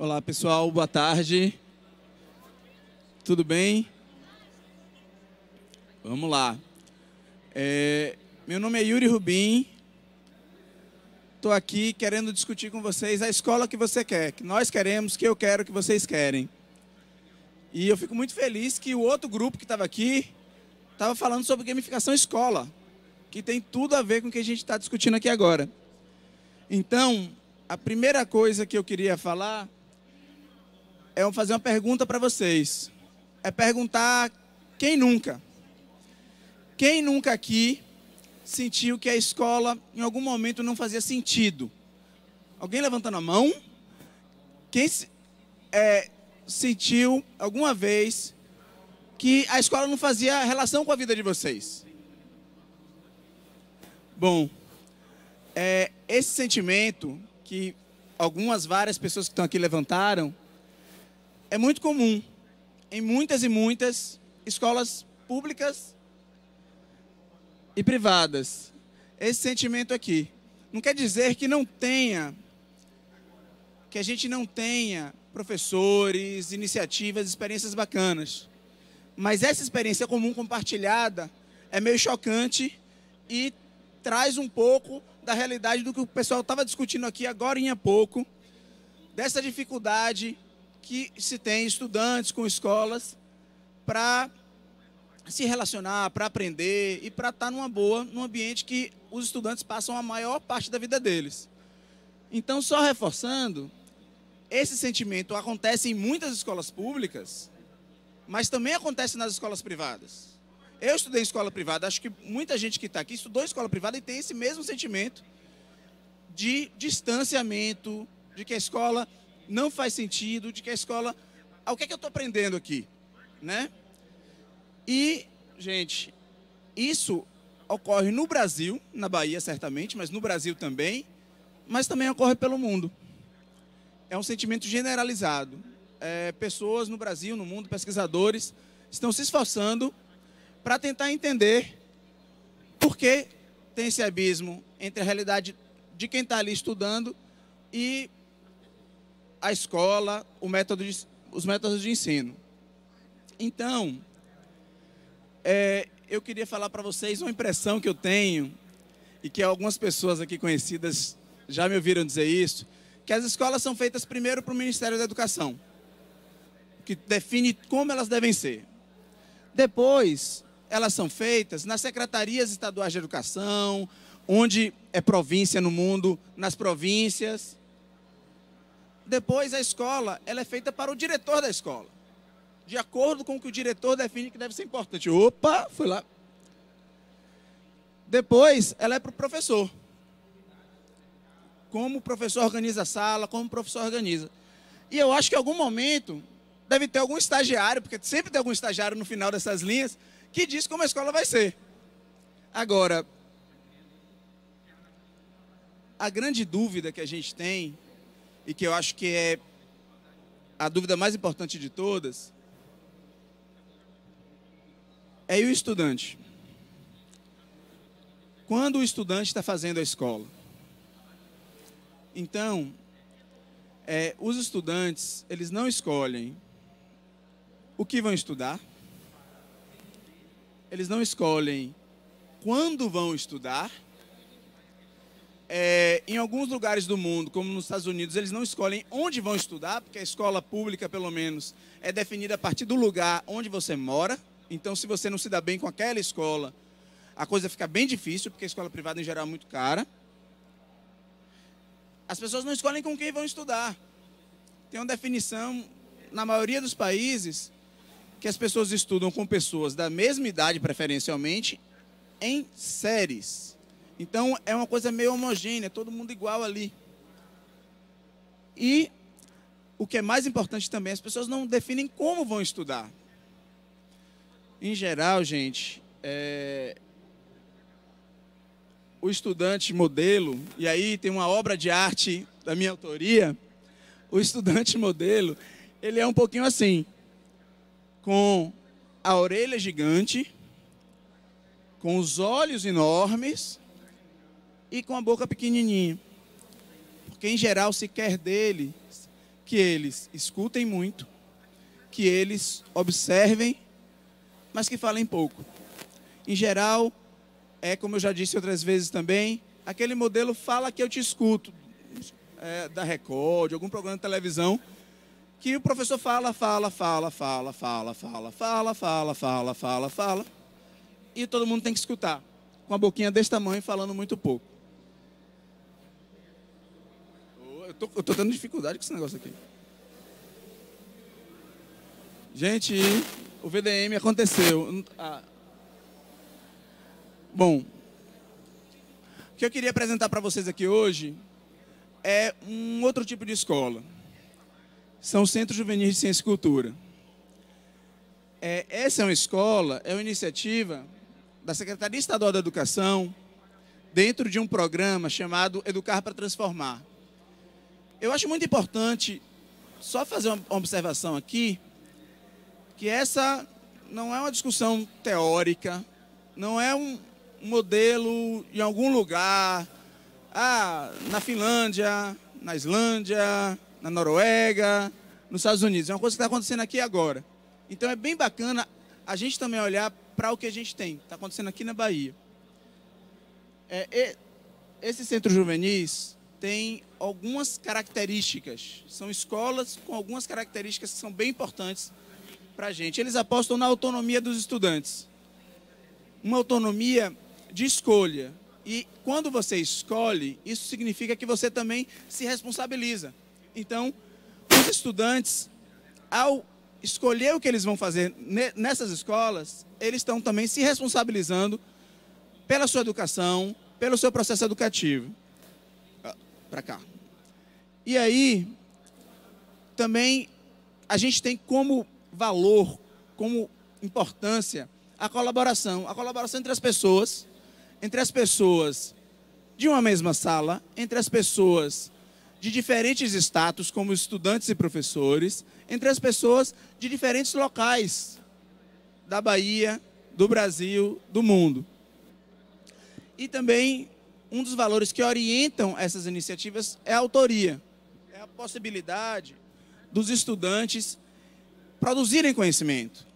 Olá pessoal, boa tarde. Tudo bem? Vamos lá. É, meu nome é Yuri Rubim. Estou aqui querendo discutir com vocês a escola que você quer, que nós queremos, que eu quero, que vocês querem. E eu fico muito feliz que o outro grupo que estava aqui estava falando sobre gamificação escola, que tem tudo a ver com o que a gente está discutindo aqui agora. Então, a primeira coisa que eu queria falar é fazer uma pergunta para vocês. É perguntar quem nunca? Quem nunca aqui sentiu que a escola em algum momento não fazia sentido? Alguém levantando a mão? Quem é, sentiu alguma vez que a escola não fazia relação com a vida de vocês? Bom, é, esse sentimento que algumas várias pessoas que estão aqui levantaram é muito comum em muitas e muitas escolas públicas e privadas esse sentimento aqui. Não quer dizer que não tenha que a gente não tenha professores, iniciativas, experiências bacanas. Mas essa experiência comum compartilhada é meio chocante e traz um pouco da realidade do que o pessoal estava discutindo aqui agora em pouco, dessa dificuldade que se tem estudantes com escolas para se relacionar, para aprender e para estar tá numa boa, num ambiente que os estudantes passam a maior parte da vida deles. Então, só reforçando, esse sentimento acontece em muitas escolas públicas, mas também acontece nas escolas privadas. Eu estudei escola privada, acho que muita gente que está aqui estudou escola privada e tem esse mesmo sentimento de distanciamento, de que a escola não faz sentido, de que a escola. Ah, o que é que eu estou aprendendo aqui? Né? E, gente, isso ocorre no Brasil, na Bahia certamente, mas no Brasil também, mas também ocorre pelo mundo. É um sentimento generalizado. É, pessoas no Brasil, no mundo, pesquisadores, estão se esforçando para tentar entender por que tem esse abismo entre a realidade de quem está ali estudando e a escola, método de, os métodos de ensino. Então, é, eu queria falar para vocês uma impressão que eu tenho, e que algumas pessoas aqui conhecidas já me ouviram dizer isso, que as escolas são feitas primeiro para o Ministério da Educação, que define como elas devem ser. Depois, elas são feitas nas secretarias estaduais de educação, onde é província no mundo, nas províncias, depois a escola, ela é feita para o diretor da escola. De acordo com o que o diretor define que deve ser importante. Opa, fui lá. Depois ela é para o professor. Como o professor organiza a sala, como o professor organiza. E eu acho que em algum momento deve ter algum estagiário, porque sempre tem algum estagiário no final dessas linhas, que diz como a escola vai ser. Agora, a grande dúvida que a gente tem e que eu acho que é a dúvida mais importante de todas, é o estudante. Quando o estudante está fazendo a escola? Então, é, os estudantes, eles não escolhem o que vão estudar, eles não escolhem quando vão estudar, é, em alguns lugares do mundo, como nos Estados Unidos, eles não escolhem onde vão estudar, porque a escola pública, pelo menos, é definida a partir do lugar onde você mora. Então, se você não se dá bem com aquela escola, a coisa fica bem difícil, porque a escola privada, em geral, é muito cara. As pessoas não escolhem com quem vão estudar. Tem uma definição, na maioria dos países, que as pessoas estudam com pessoas da mesma idade, preferencialmente, em séries. Então é uma coisa meio homogênea, todo mundo igual ali. E o que é mais importante também, as pessoas não definem como vão estudar. Em geral, gente, é... o estudante modelo, e aí tem uma obra de arte da minha autoria, o estudante modelo, ele é um pouquinho assim, com a orelha gigante, com os olhos enormes, e com a boca pequenininha. Porque em geral se quer dele que eles escutem muito, que eles observem, mas que falem pouco. Em geral, é como eu já disse outras vezes também, aquele modelo fala que eu te escuto, é, da Record, de algum programa de televisão, que o professor fala, fala, fala, fala, fala, fala, fala, fala, fala, fala, fala, e todo mundo tem que escutar, com a boquinha desse tamanho, falando muito pouco. tô, eu tô tendo dificuldade com esse negócio aqui. Gente, o VDM aconteceu. Ah. Bom, o que eu queria apresentar para vocês aqui hoje é um outro tipo de escola. São Centros Juvenis de Ciência e Cultura. É, essa é uma escola, é uma iniciativa da Secretaria Estadual da Educação, dentro de um programa chamado Educar para Transformar. Eu acho muito importante só fazer uma observação aqui, que essa não é uma discussão teórica, não é um modelo em algum lugar, ah, na Finlândia, na Islândia, na Noruega, nos Estados Unidos. É uma coisa que está acontecendo aqui agora. Então é bem bacana a gente também olhar para o que a gente tem. Está acontecendo aqui na Bahia. É, e, esses centros juvenis, tem algumas características. São escolas com algumas características que são bem importantes para a gente. Eles apostam na autonomia dos estudantes. Uma autonomia de escolha. E quando você escolhe, isso significa que você também se responsabiliza. Então, os estudantes, ao escolher o que eles vão fazer nessas escolas, eles estão também se responsabilizando pela sua educação, pelo seu processo educativo para cá. E aí, também a gente tem como valor, como importância, a colaboração. A colaboração entre as pessoas, entre as pessoas de uma mesma sala, entre as pessoas de diferentes status, como estudantes e professores, entre as pessoas de diferentes locais da Bahia, do Brasil, do mundo. E também um dos valores que orientam essas iniciativas é a autoria, é a possibilidade dos estudantes produzirem conhecimento.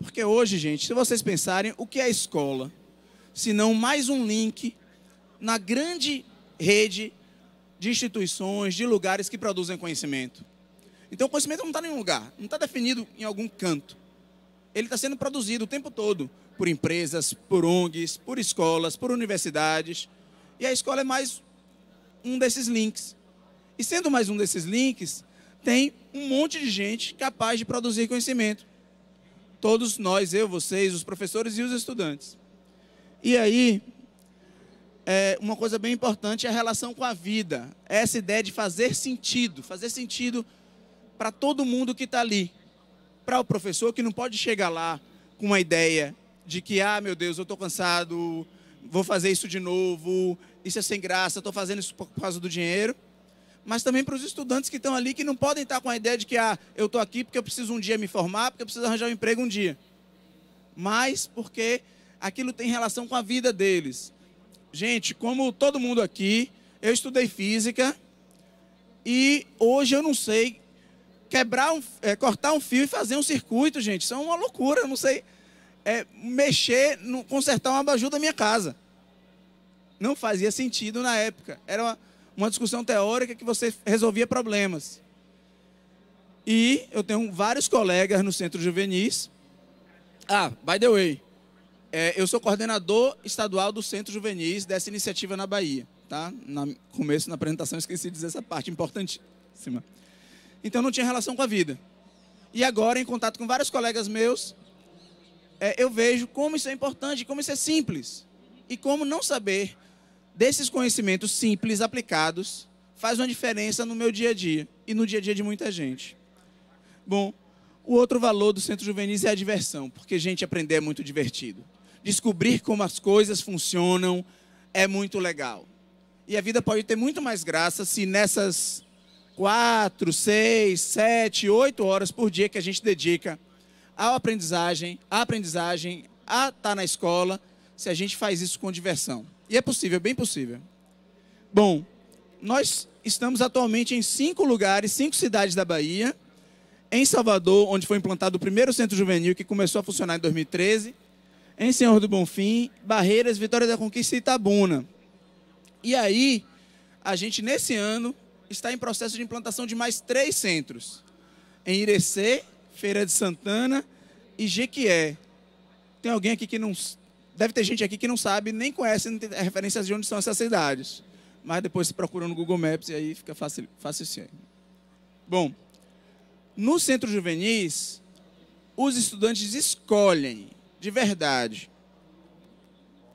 Porque hoje, gente, se vocês pensarem, o que é escola? Se não mais um link na grande rede de instituições, de lugares que produzem conhecimento. Então, o conhecimento não está em nenhum lugar, não está definido em algum canto. Ele está sendo produzido o tempo todo por empresas, por ONGs, por escolas, por universidades. E a escola é mais um desses links. E sendo mais um desses links, tem um monte de gente capaz de produzir conhecimento. Todos nós, eu, vocês, os professores e os estudantes. E aí, é, uma coisa bem importante é a relação com a vida. É essa ideia de fazer sentido, fazer sentido para todo mundo que está ali. Para o professor que não pode chegar lá com uma ideia de que, ah, meu Deus, eu estou cansado, vou fazer isso de novo, isso é sem graça, estou fazendo isso por causa do dinheiro. Mas também para os estudantes que estão ali, que não podem estar com a ideia de que ah, eu estou aqui porque eu preciso um dia me formar, porque eu preciso arranjar um emprego um dia. Mas porque aquilo tem relação com a vida deles. Gente, como todo mundo aqui, eu estudei física e hoje eu não sei quebrar um, é, cortar um fio e fazer um circuito, gente. Isso é uma loucura, eu não sei é, mexer, no, consertar um abajur da minha casa. Não fazia sentido na época. Era uma, uma discussão teórica que você resolvia problemas. E eu tenho vários colegas no centro juvenis. Ah, by the way, é, eu sou coordenador estadual do centro juvenis dessa iniciativa na Bahia. Tá? No começo, na apresentação, esqueci de dizer essa parte importantíssima. Então, não tinha relação com a vida. E agora, em contato com vários colegas meus, é, eu vejo como isso é importante, como isso é simples. E como não saber desses conhecimentos simples aplicados faz uma diferença no meu dia a dia e no dia a dia de muita gente. Bom, o outro valor do Centro Juvenis é a diversão, porque, gente, aprender é muito divertido. Descobrir como as coisas funcionam é muito legal. E a vida pode ter muito mais graça se nessas quatro, seis, sete, oito horas por dia que a gente dedica à aprendizagem, à aprendizagem, a estar tá na escola, se a gente faz isso com diversão. E é possível, bem possível. Bom, nós estamos atualmente em cinco lugares, cinco cidades da Bahia. Em Salvador, onde foi implantado o primeiro centro juvenil, que começou a funcionar em 2013. Em Senhor do Bonfim, Barreiras, Vitória da Conquista e Itabuna. E aí, a gente, nesse ano, está em processo de implantação de mais três centros. Em Irecê, Feira de Santana e Jequié. Tem alguém aqui que não. Deve ter gente aqui que não sabe, nem conhece nem referências de onde são essas cidades. Mas depois se procura no Google Maps e aí fica fácil. fácil assim. Bom, no centro juvenis, os estudantes escolhem, de verdade,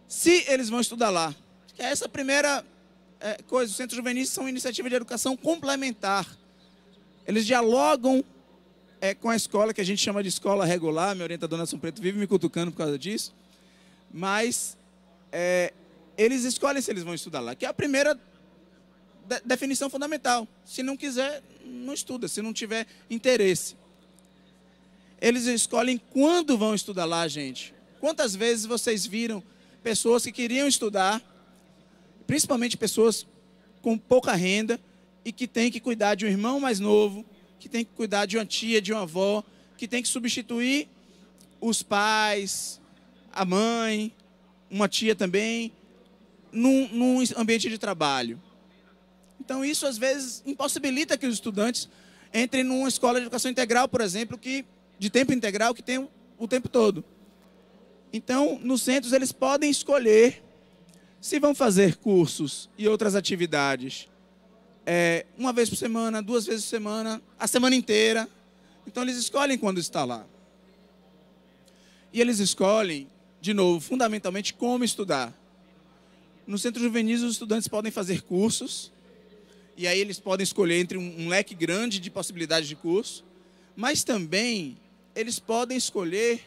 se eles vão estudar lá. Essa é a primeira eh, coisa. Os centros juvenis são iniciativa de educação complementar. Eles dialogam é com a escola que a gente chama de escola regular, minha Dona São Preto vive me cutucando por causa disso, mas é, eles escolhem se eles vão estudar lá, que é a primeira de definição fundamental. Se não quiser, não estuda, se não tiver interesse. Eles escolhem quando vão estudar lá, gente. Quantas vezes vocês viram pessoas que queriam estudar, principalmente pessoas com pouca renda e que têm que cuidar de um irmão mais novo, que tem que cuidar de uma tia, de uma avó, que tem que substituir os pais, a mãe, uma tia também, num, num ambiente de trabalho. Então, isso às vezes impossibilita que os estudantes entrem numa escola de educação integral, por exemplo, que de tempo integral que tem o tempo todo. Então, nos centros eles podem escolher se vão fazer cursos e outras atividades é, uma vez por semana, duas vezes por semana, a semana inteira. Então eles escolhem quando está lá. E eles escolhem, de novo, fundamentalmente como estudar. No centro juvenil, os estudantes podem fazer cursos, e aí eles podem escolher entre um, um leque grande de possibilidades de curso, mas também eles podem escolher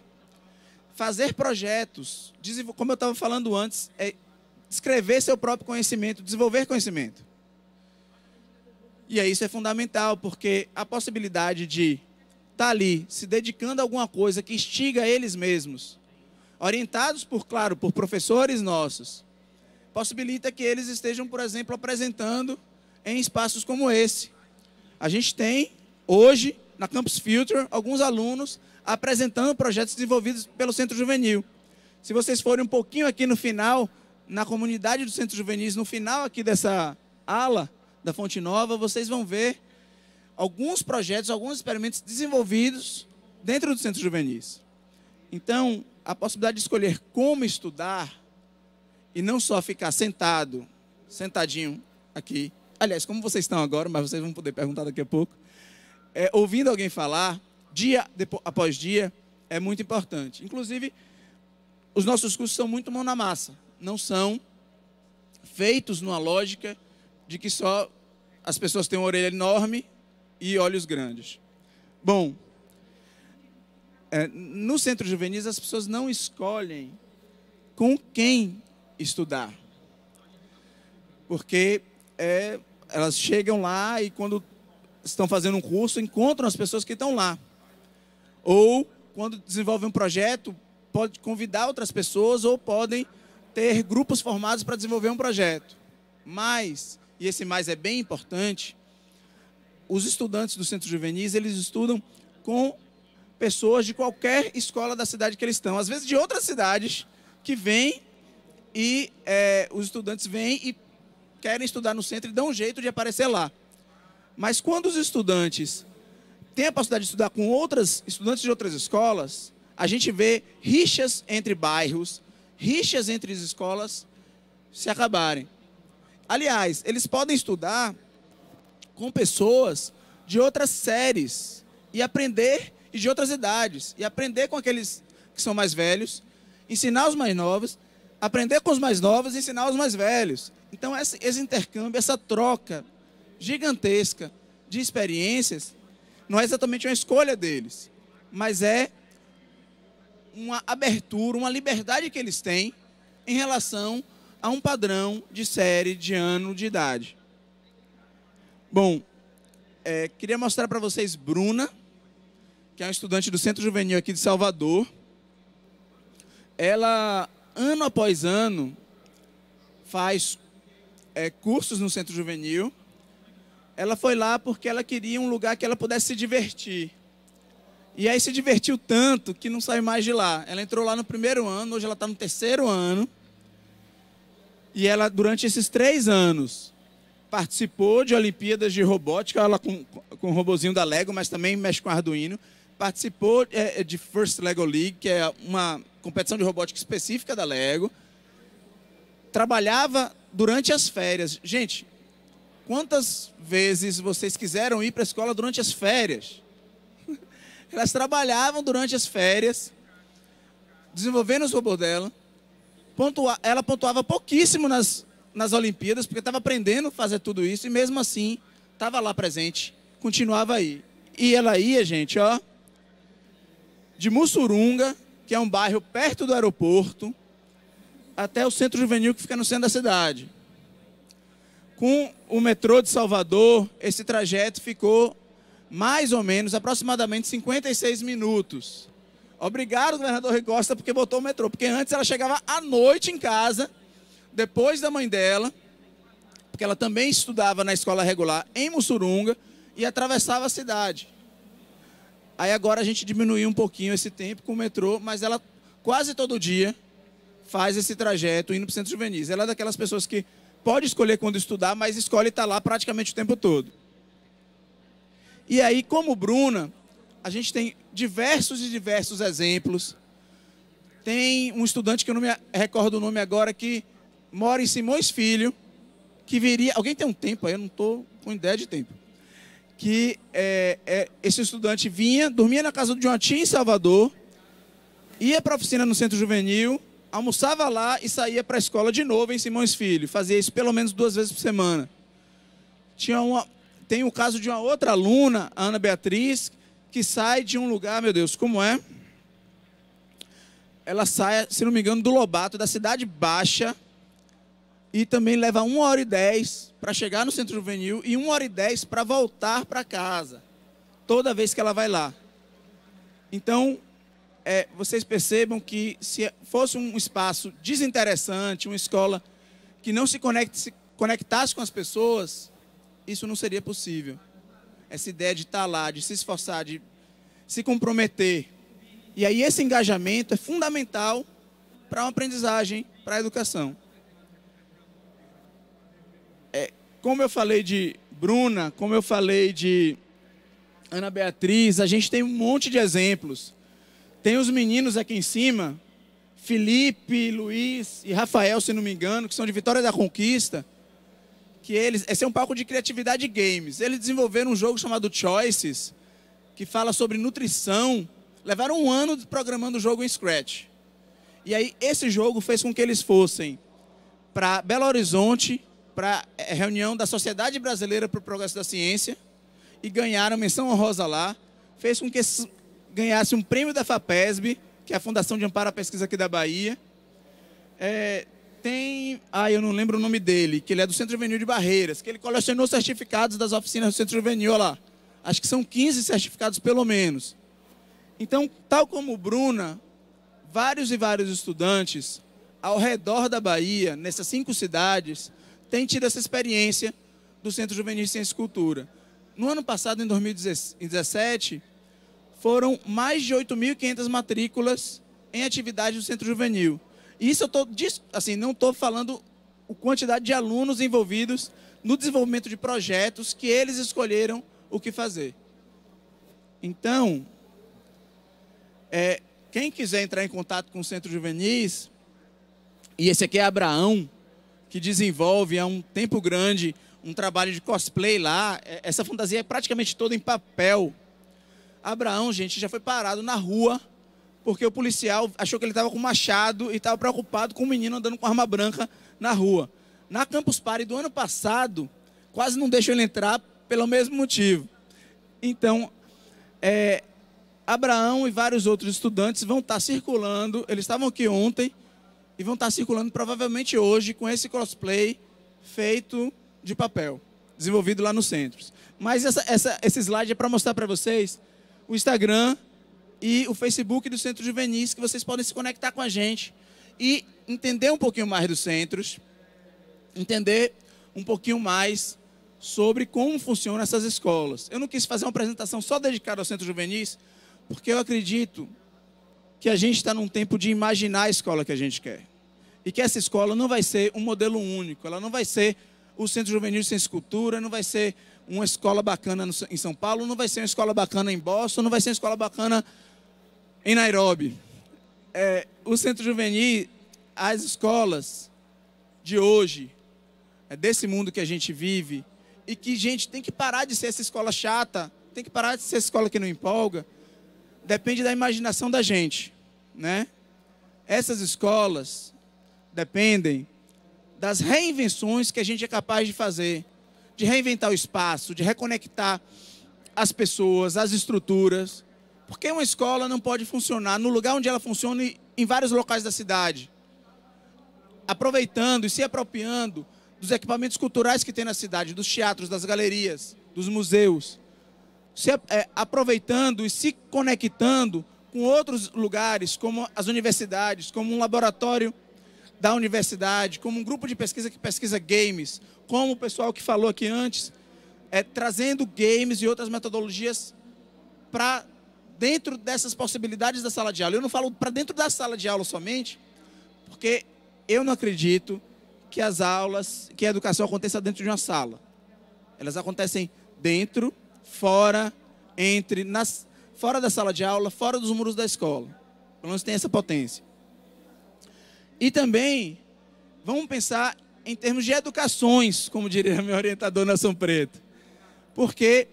fazer projetos, como eu estava falando antes, é escrever seu próprio conhecimento, desenvolver conhecimento. E aí isso é fundamental, porque a possibilidade de estar tá ali se dedicando a alguma coisa que instiga eles mesmos, orientados por, claro, por professores nossos, possibilita que eles estejam, por exemplo, apresentando em espaços como esse. A gente tem hoje na Campus Future alguns alunos apresentando projetos desenvolvidos pelo Centro Juvenil. Se vocês forem um pouquinho aqui no final, na comunidade do Centro Juvenil no final aqui dessa ala, da Fonte Nova, vocês vão ver alguns projetos, alguns experimentos desenvolvidos dentro do centro juvenis. Então, a possibilidade de escolher como estudar e não só ficar sentado, sentadinho aqui. Aliás, como vocês estão agora, mas vocês vão poder perguntar daqui a pouco. É, ouvindo alguém falar, dia depois, após dia, é muito importante. Inclusive, os nossos cursos são muito mão na massa, não são feitos numa lógica de que só as pessoas têm uma orelha enorme e olhos grandes. Bom, é, no centro juvenil as pessoas não escolhem com quem estudar, porque é, elas chegam lá e quando estão fazendo um curso encontram as pessoas que estão lá, ou quando desenvolvem um projeto pode convidar outras pessoas ou podem ter grupos formados para desenvolver um projeto. Mas e esse mais é bem importante, os estudantes do centro juvenis, eles estudam com pessoas de qualquer escola da cidade que eles estão, às vezes de outras cidades que vêm e é, os estudantes vêm e querem estudar no centro e dão um jeito de aparecer lá. Mas quando os estudantes têm a possibilidade de estudar com outras estudantes de outras escolas, a gente vê rixas entre bairros, rixas entre as escolas se acabarem. Aliás, eles podem estudar com pessoas de outras séries e aprender e de outras idades e aprender com aqueles que são mais velhos, ensinar os mais novos, aprender com os mais novos e ensinar os mais velhos. Então esse, esse intercâmbio, essa troca gigantesca de experiências não é exatamente uma escolha deles, mas é uma abertura, uma liberdade que eles têm em relação a um padrão de série de ano de idade. Bom, é, queria mostrar para vocês Bruna, que é uma estudante do Centro Juvenil aqui de Salvador. Ela, ano após ano, faz é, cursos no Centro Juvenil. Ela foi lá porque ela queria um lugar que ela pudesse se divertir. E aí se divertiu tanto que não saiu mais de lá. Ela entrou lá no primeiro ano, hoje ela está no terceiro ano. E ela, durante esses três anos, participou de Olimpíadas de Robótica, ela com, com o robozinho da Lego, mas também mexe com Arduino. Participou é, é de First Lego League, que é uma competição de robótica específica da Lego. Trabalhava durante as férias. Gente, quantas vezes vocês quiseram ir para a escola durante as férias? Elas trabalhavam durante as férias, desenvolvendo os robôs dela pontua, ela pontuava pouquíssimo nas, nas Olimpíadas, porque estava aprendendo a fazer tudo isso, e mesmo assim, estava lá presente, continuava aí. E ela ia, gente, ó, de Mussurunga, que é um bairro perto do aeroporto, até o centro juvenil que fica no centro da cidade. Com o metrô de Salvador, esse trajeto ficou mais ou menos aproximadamente 56 minutos. Obrigado, governador Rui Costa, porque botou o metrô. Porque antes ela chegava à noite em casa, depois da mãe dela, porque ela também estudava na escola regular em Mussurunga e atravessava a cidade. Aí agora a gente diminuiu um pouquinho esse tempo com o metrô, mas ela quase todo dia faz esse trajeto indo para o centro juvenis. Ela é daquelas pessoas que pode escolher quando estudar, mas escolhe estar tá lá praticamente o tempo todo. E aí, como Bruna, a gente tem diversos e diversos exemplos. Tem um estudante que eu não me recordo o nome agora que mora em Simões Filho, que viria. Alguém tem um tempo aí? Eu não estou com ideia de tempo. Que é, é, esse estudante vinha, dormia na casa de uma tia em Salvador, ia para a oficina no centro juvenil, almoçava lá e saía para a escola de novo em Simões Filho. Fazia isso pelo menos duas vezes por semana. Tinha uma, tem o caso de uma outra aluna, a Ana Beatriz, que sai de um lugar, meu Deus, como é? Ela sai, se não me engano, do Lobato, da Cidade Baixa, e também leva 1 hora e 10 para chegar no centro juvenil e 1 hora e 10 para voltar para casa, toda vez que ela vai lá. Então, é, vocês percebam que se fosse um espaço desinteressante, uma escola que não se, se conectasse com as pessoas, isso não seria possível essa ideia de estar lá, de se esforçar, de se comprometer. E aí esse engajamento é fundamental para uma aprendizagem, para a educação. É, como eu falei de Bruna, como eu falei de Ana Beatriz, a gente tem um monte de exemplos. Tem os meninos aqui em cima, Felipe, Luiz e Rafael, se não me engano, que são de Vitória da Conquista que eles. Esse é um palco de criatividade games. Eles desenvolveram um jogo chamado Choices, que fala sobre nutrição. Levaram um ano programando o jogo em Scratch. E aí, esse jogo fez com que eles fossem para Belo Horizonte, para eh, reunião da Sociedade Brasileira para o Progresso da Ciência, e ganharam menção honrosa lá. Fez com que ganhasse um prêmio da FAPESB, que é a Fundação de Amparo à Pesquisa aqui da Bahia. É, tem, ah, eu não lembro o nome dele, que ele é do Centro Juvenil de Barreiras, que ele colecionou certificados das oficinas do Centro Juvenil, olha lá. Acho que são 15 certificados pelo menos. Então, tal como Bruna, vários e vários estudantes ao redor da Bahia, nessas cinco cidades, têm tido essa experiência do Centro Juvenil de Ciência e Cultura. No ano passado, em 2017, foram mais de 8.500 matrículas em atividade do Centro Juvenil. Isso eu estou, assim, não estou falando a quantidade de alunos envolvidos no desenvolvimento de projetos que eles escolheram o que fazer. Então, é, quem quiser entrar em contato com o Centro Juvenis, e esse aqui é Abraão, que desenvolve há um tempo grande um trabalho de cosplay lá. É, essa fantasia é praticamente toda em papel. Abraão, gente, já foi parado na rua porque o policial achou que ele estava com machado e estava preocupado com um menino andando com arma branca na rua. Na Campus Party do ano passado, quase não deixou ele entrar pelo mesmo motivo. Então, é, Abraão e vários outros estudantes vão estar tá circulando, eles estavam aqui ontem, e vão estar tá circulando provavelmente hoje com esse cosplay feito de papel, desenvolvido lá nos centros. Mas essa, essa, esse slide é para mostrar para vocês o Instagram e o Facebook do Centro Juvenis, que vocês podem se conectar com a gente e entender um pouquinho mais dos centros, entender um pouquinho mais sobre como funcionam essas escolas. Eu não quis fazer uma apresentação só dedicada ao Centro Juvenis, porque eu acredito que a gente está num tempo de imaginar a escola que a gente quer. E que essa escola não vai ser um modelo único, ela não vai ser o Centro Juvenil Sem Escultura, não vai ser uma escola bacana em São Paulo, não vai ser uma escola bacana em Boston, não vai ser uma escola bacana em Nairobi. É, o centro juvenil, as escolas de hoje, é desse mundo que a gente vive, e que, gente, tem que parar de ser essa escola chata, tem que parar de ser essa escola que não empolga. Depende da imaginação da gente, né? Essas escolas dependem das reinvenções que a gente é capaz de fazer, de reinventar o espaço, de reconectar as pessoas, as estruturas. Por que uma escola não pode funcionar no lugar onde ela funciona em vários locais da cidade? Aproveitando e se apropriando dos equipamentos culturais que tem na cidade, dos teatros, das galerias, dos museus. Se é, aproveitando e se conectando com outros lugares, como as universidades, como um laboratório da universidade, como um grupo de pesquisa que pesquisa games, como o pessoal que falou aqui antes, é, trazendo games e outras metodologias para dentro dessas possibilidades da sala de aula. Eu não falo para dentro da sala de aula somente, porque eu não acredito que as aulas, que a educação aconteça dentro de uma sala. Elas acontecem dentro, fora, entre, nas, fora da sala de aula, fora dos muros da escola. Pelo menos tem essa potência. E também, vamos pensar em termos de educações, como diria meu orientador Nelson Preto. Porque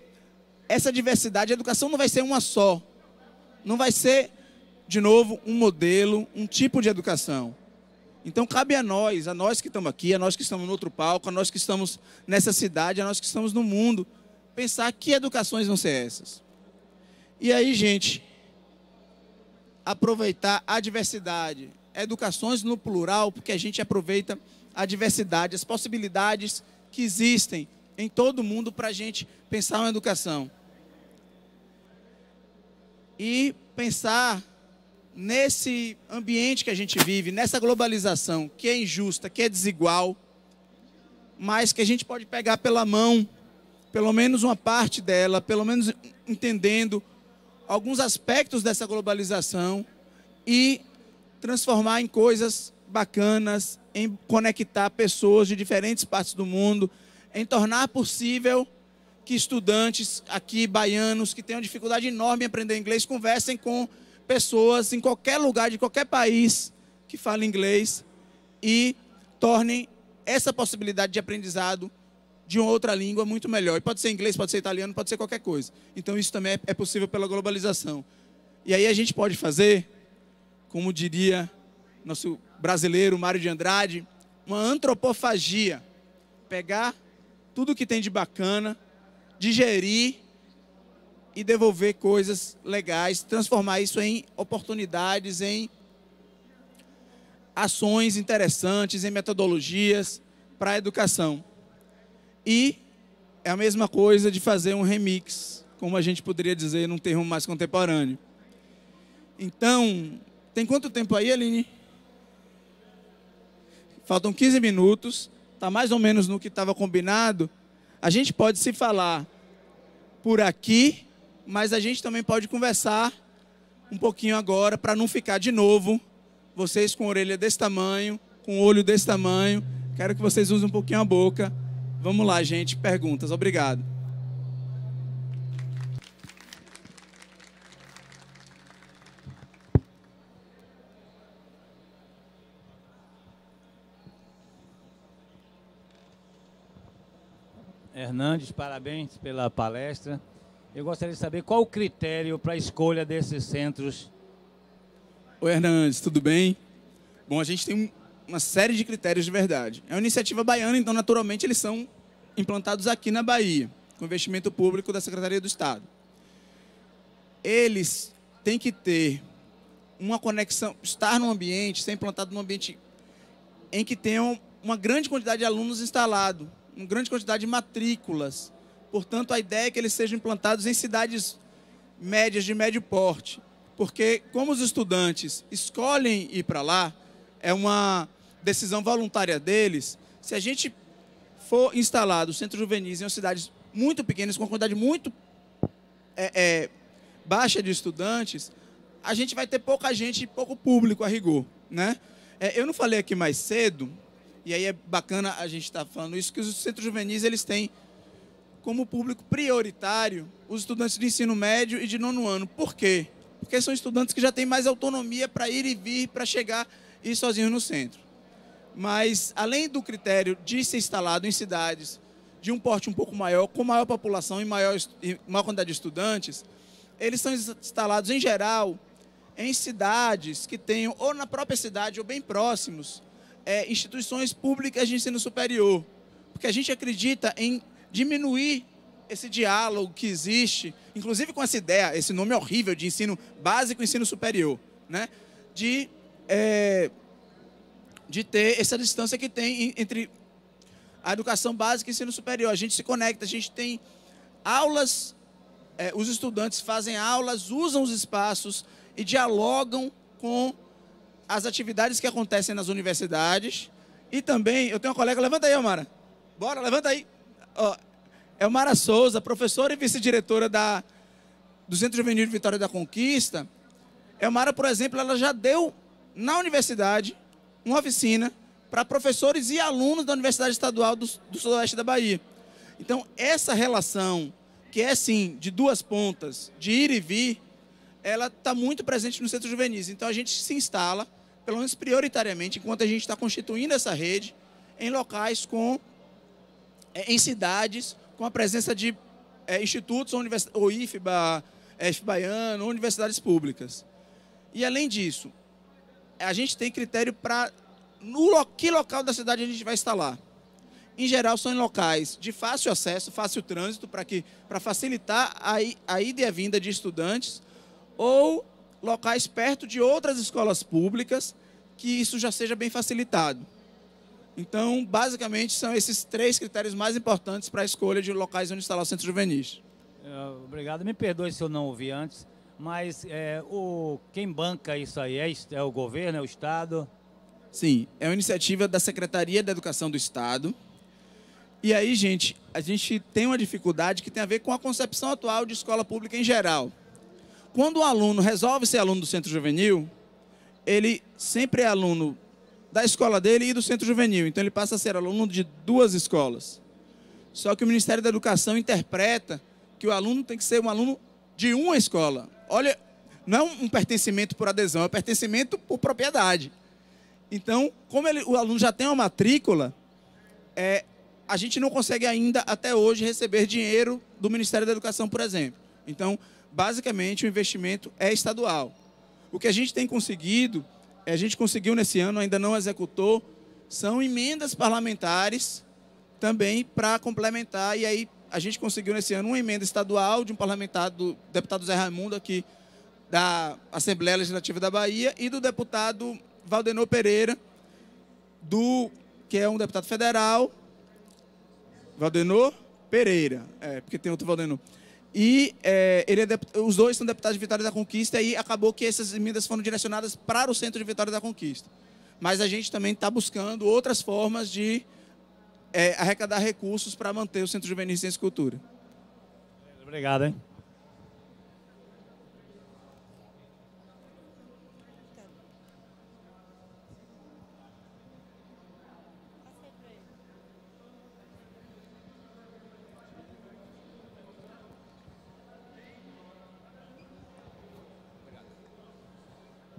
essa diversidade, a educação não vai ser uma só não vai ser, de novo, um modelo, um tipo de educação. Então cabe a nós, a nós que estamos aqui, a nós que estamos no outro palco, a nós que estamos nessa cidade, a nós que estamos no mundo, pensar que educações vão ser essas. E aí, gente, aproveitar a diversidade. Educações no plural, porque a gente aproveita a diversidade, as possibilidades que existem em todo o mundo para a gente pensar uma educação e pensar nesse ambiente que a gente vive, nessa globalização que é injusta, que é desigual, mas que a gente pode pegar pela mão, pelo menos uma parte dela, pelo menos entendendo alguns aspectos dessa globalização e transformar em coisas bacanas, em conectar pessoas de diferentes partes do mundo, em tornar possível que estudantes aqui baianos que têm uma dificuldade enorme em aprender inglês conversem com pessoas em qualquer lugar de qualquer país que fala inglês e tornem essa possibilidade de aprendizado de uma outra língua muito melhor. E pode ser inglês, pode ser italiano, pode ser qualquer coisa. Então isso também é, é possível pela globalização. E aí a gente pode fazer, como diria nosso brasileiro Mário de Andrade, uma antropofagia, pegar tudo que tem de bacana digerir e devolver coisas legais, transformar isso em oportunidades, em ações interessantes, em metodologias para a educação. E é a mesma coisa de fazer um remix, como a gente poderia dizer num termo mais contemporâneo. Então, tem quanto tempo aí, Aline? Faltam 15 minutos, está mais ou menos no que estava combinado, a gente pode se falar por aqui, mas a gente também pode conversar um pouquinho agora para não ficar de novo vocês com orelha desse tamanho, com olho desse tamanho. Quero que vocês usem um pouquinho a boca. Vamos lá, gente. Perguntas. Obrigado. Hernandes, parabéns pela palestra. Eu gostaria de saber qual o critério para a escolha desses centros. Oi, Hernandes, tudo bem? Bom, a gente tem uma série de critérios de verdade. É uma iniciativa baiana, então, naturalmente, eles são implantados aqui na Bahia, com investimento público da Secretaria do Estado. Eles têm que ter uma conexão, estar num ambiente, ser implantado num ambiente em que tenham uma grande quantidade de alunos instalado, uma grande quantidade de matrículas. Portanto, a ideia é que eles sejam implantados em cidades médias de médio porte, porque como os estudantes escolhem ir para lá, é uma decisão voluntária deles. Se a gente for instalado centros juvenis em cidades muito pequenas, com uma quantidade muito é, é, baixa de estudantes, a gente vai ter pouca gente e pouco público a rigor, né? É, eu não falei aqui mais cedo, e aí é bacana a gente estar tá falando isso, que os centros juvenis eles têm como público prioritário os estudantes de ensino médio e de nono ano. Por quê? Porque são estudantes que já têm mais autonomia para ir e vir, para chegar e ir sozinhos no centro. Mas, além do critério de ser instalado em cidades de um porte um pouco maior, com maior população e maior, e maior quantidade de estudantes, eles são instalados, em geral, em cidades que tenham, ou na própria cidade, ou bem próximos, é, instituições públicas de ensino superior, porque a gente acredita em diminuir esse diálogo que existe, inclusive com essa ideia, esse nome horrível de ensino básico e ensino superior, né? de, é, de ter essa distância que tem entre a educação básica e ensino superior. A gente se conecta, a gente tem aulas, é, os estudantes fazem aulas, usam os espaços e dialogam com as atividades que acontecem nas universidades e também, eu tenho uma colega, levanta aí, Omara. Bora, levanta aí. Ó, é Souza, professora e vice-diretora da, do Centro Juvenil de Vitória da Conquista. Elmara, é por exemplo, ela já deu na universidade uma oficina para professores e alunos da Universidade Estadual do, do Sudoeste da Bahia. Então, essa relação, que é sim de duas pontas, de ir e vir, ela está muito presente no centro Juvenil Então a gente se instala pelo menos prioritariamente, enquanto a gente está constituindo essa rede, em locais com, é, em cidades com a presença de é, institutos ou, IFBA, é, IFBaiano, universidades públicas. E além disso, a gente tem critério para no lo, que local da cidade a gente vai instalar. Em geral, são em locais de fácil acesso, fácil trânsito, para facilitar a, a ida e a vinda de estudantes, ou locais perto de outras escolas públicas, que isso já seja bem facilitado. Então, basicamente, são esses três critérios mais importantes para a escolha de locais onde instalar o centro juvenis. É, obrigado. Me perdoe se eu não ouvi antes, mas é, o, quem banca isso aí é, é o governo, é o Estado? Sim, é uma iniciativa da Secretaria da Educação do Estado. E aí, gente, a gente tem uma dificuldade que tem a ver com a concepção atual de escola pública em geral. Quando o aluno resolve ser aluno do centro juvenil, ele sempre é aluno da escola dele e do centro juvenil. Então ele passa a ser aluno de duas escolas. Só que o Ministério da Educação interpreta que o aluno tem que ser um aluno de uma escola. Olha, não é um pertencimento por adesão, é um pertencimento por propriedade. Então, como ele, o aluno já tem uma matrícula, é, a gente não consegue ainda, até hoje, receber dinheiro do Ministério da Educação, por exemplo. Então, basicamente o investimento é estadual. O que a gente tem conseguido, é, a gente conseguiu nesse ano, ainda não executou, são emendas parlamentares também para complementar. E aí a gente conseguiu nesse ano uma emenda estadual de um parlamentar, do deputado Zé Raimundo aqui da Assembleia Legislativa da Bahia e do deputado Valdenor Pereira, do que é um deputado federal, Valdenor Pereira, é, porque tem outro Valdenor, e é, ele é os dois são deputados de Vitória da Conquista e acabou que essas emendas foram direcionadas para o centro de Vitória da Conquista. Mas a gente também está buscando outras formas de é, arrecadar recursos para manter o Centro Juvenil de Ciência e Cultura. Obrigado, hein?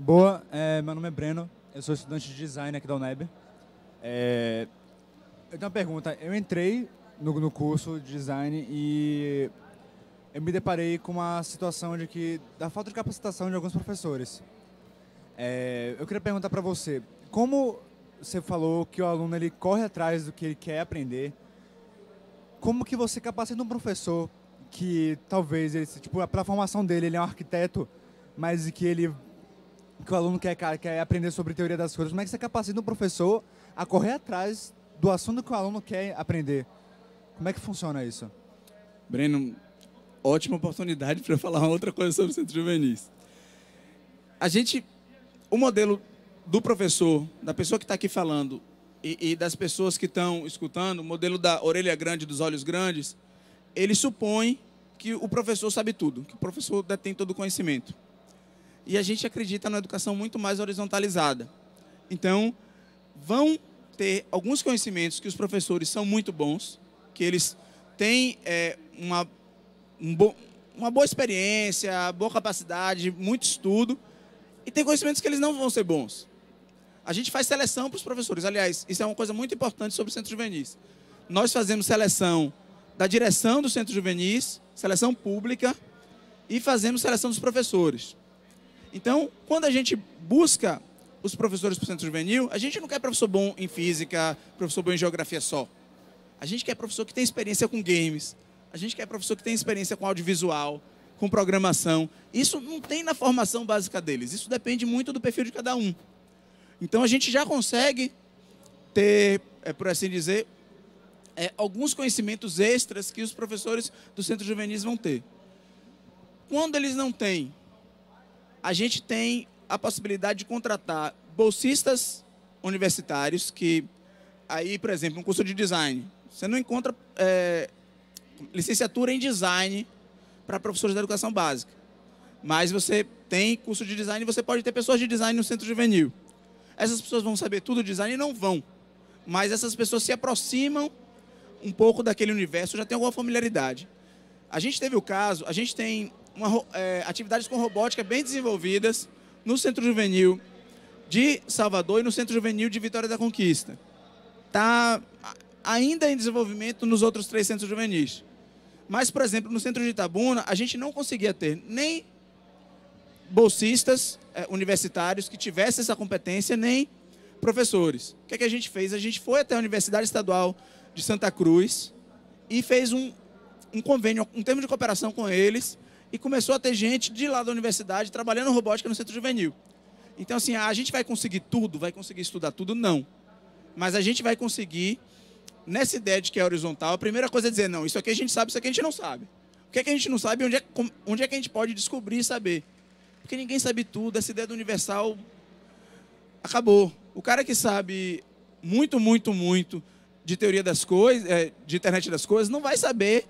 Boa, é, meu nome é Breno, eu sou estudante de design aqui da UNEB. É, eu tenho uma pergunta. Eu entrei no, no curso de design e eu me deparei com uma situação de que da falta de capacitação de alguns professores. É, eu queria perguntar para você, como você falou que o aluno ele corre atrás do que ele quer aprender, como que você capacita um professor que talvez ele, tipo, pela formação dele ele é um arquiteto, mas que ele que o aluno quer, quer aprender sobre teoria das cores, como é que você capacita o professor a correr atrás do assunto que o aluno quer aprender? Como é que funciona isso? Breno, ótima oportunidade para falar outra coisa sobre o centro juvenis. A gente, o modelo do professor, da pessoa que está aqui falando e, e, das pessoas que estão escutando, o modelo da orelha grande, dos olhos grandes, ele supõe que o professor sabe tudo, que o professor detém todo o conhecimento. E a gente acredita na educação muito mais horizontalizada. Então, vão ter alguns conhecimentos que os professores são muito bons, que eles têm é, uma, um bo, uma boa experiência, boa capacidade, muito estudo, e tem conhecimentos que eles não vão ser bons. A gente faz seleção para os professores. Aliás, isso é uma coisa muito importante sobre o centro juvenis. Nós fazemos seleção da direção do centro juvenis, seleção pública, e fazemos seleção dos professores. Então, quando a gente busca os professores para o centro juvenil, a gente não quer professor bom em física, professor bom em geografia só. A gente quer professor que tem experiência com games, a gente quer professor que tem experiência com audiovisual, com programação. Isso não tem na formação básica deles, isso depende muito do perfil de cada um. Então, a gente já consegue ter, é, por assim dizer, é, alguns conhecimentos extras que os professores do centro juvenil vão ter. Quando eles não têm a gente tem a possibilidade de contratar bolsistas universitários que aí, por exemplo, um curso de design. Você não encontra é, licenciatura em design para professores da educação básica. Mas você tem curso de design e você pode ter pessoas de design no centro juvenil. Essas pessoas vão saber tudo de design e não vão. Mas essas pessoas se aproximam um pouco daquele universo, já tem alguma familiaridade. A gente teve o caso, a gente tem uma, é, atividades com robótica bem desenvolvidas no Centro Juvenil de Salvador e no Centro Juvenil de Vitória da Conquista. Está ainda em desenvolvimento nos outros três centros juvenis. Mas, por exemplo, no centro de Itabuna, a gente não conseguia ter nem bolsistas é, universitários que tivessem essa competência, nem professores. O que, é que a gente fez? A gente foi até a Universidade Estadual de Santa Cruz e fez um, um convênio, um termo de cooperação com eles, e começou a ter gente de lá da universidade trabalhando robótica no centro juvenil. Então, assim, a gente vai conseguir tudo, vai conseguir estudar tudo? Não. Mas a gente vai conseguir, nessa ideia de que é horizontal, a primeira coisa é dizer, não, isso aqui a gente sabe, isso aqui a gente não sabe. O que é que a gente não sabe onde é, onde é que a gente pode descobrir e saber? Porque ninguém sabe tudo, essa ideia do universal acabou. O cara que sabe muito, muito, muito de teoria das coisas, é, de internet das coisas, não vai saber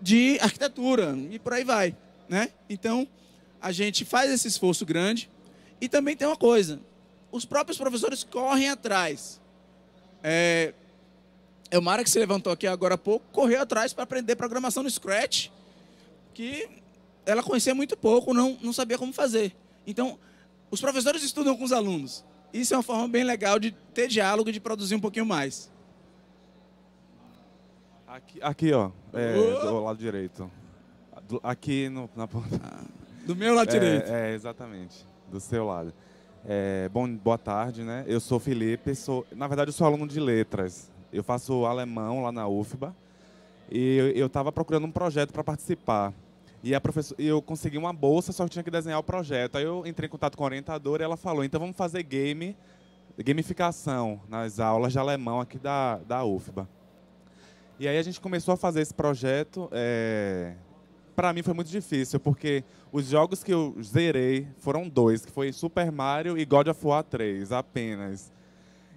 de arquitetura e por aí vai, né? Então, a gente faz esse esforço grande e também tem uma coisa, os próprios professores correm atrás. É, é Mara que se levantou aqui agora há pouco, correu atrás para aprender programação no Scratch, que ela conhecia muito pouco, não, não sabia como fazer. Então, os professores estudam com os alunos. Isso é uma forma bem legal de ter diálogo e de produzir um pouquinho mais. Aqui, aqui ó. É, oh! Do lado direito. Do, aqui no, na ponta. Do meu lado é, direito. É, exatamente. Do seu lado. É, bom, boa tarde, né? Eu sou Felipe, sou, na verdade eu sou aluno de letras. Eu faço alemão lá na UFBA e eu estava procurando um projeto para participar. E a professora, eu consegui uma bolsa, só que tinha que desenhar o projeto. Aí eu entrei em contato com a orientadora e ela falou: então vamos fazer game, gamificação nas aulas de alemão aqui da, da UFBA. E aí a gente começou a fazer esse projeto. É... Para mim foi muito difícil, porque os jogos que eu zerei foram dois, que foi Super Mario e God of War 3, apenas.